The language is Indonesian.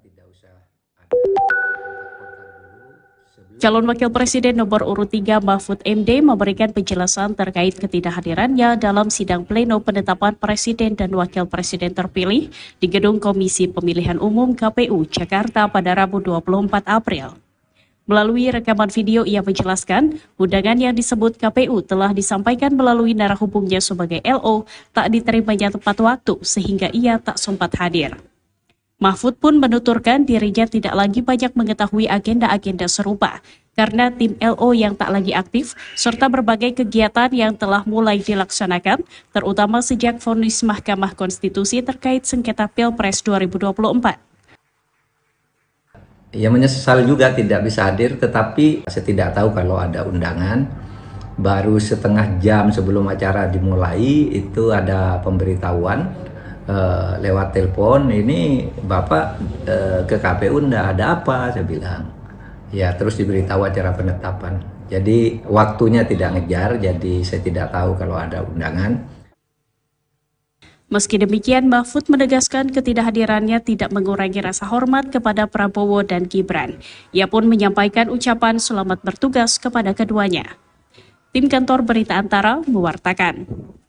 tidak usah ada Calon Wakil Presiden nomor urut 3 Mahfud MD memberikan penjelasan terkait ketidakhadirannya dalam sidang pleno penetapan Presiden dan Wakil Presiden terpilih di Gedung Komisi Pemilihan Umum KPU Jakarta pada Rabu 24 April. Melalui rekaman video ia menjelaskan, undangan yang disebut KPU telah disampaikan melalui narah hubungnya sebagai LO tak diterimanya tepat waktu sehingga ia tak sempat hadir. Mahfud pun menuturkan dirinya tidak lagi banyak mengetahui agenda-agenda serupa karena tim LO yang tak lagi aktif serta berbagai kegiatan yang telah mulai dilaksanakan terutama sejak vonis Mahkamah Konstitusi terkait sengketa Pilpres 2024 ya menyesal juga tidak bisa hadir tetapi saya tidak tahu kalau ada undangan baru setengah jam sebelum acara dimulai itu ada pemberitahuan uh, lewat telepon ini bapak uh, ke KPU ndak ada apa saya bilang ya terus diberitahu acara penetapan jadi waktunya tidak ngejar jadi saya tidak tahu kalau ada undangan Meski demikian, Mahfud menegaskan ketidakhadirannya tidak mengurangi rasa hormat kepada Prabowo dan Gibran. Ia pun menyampaikan ucapan selamat bertugas kepada keduanya. Tim kantor Berita Antara mewartakan.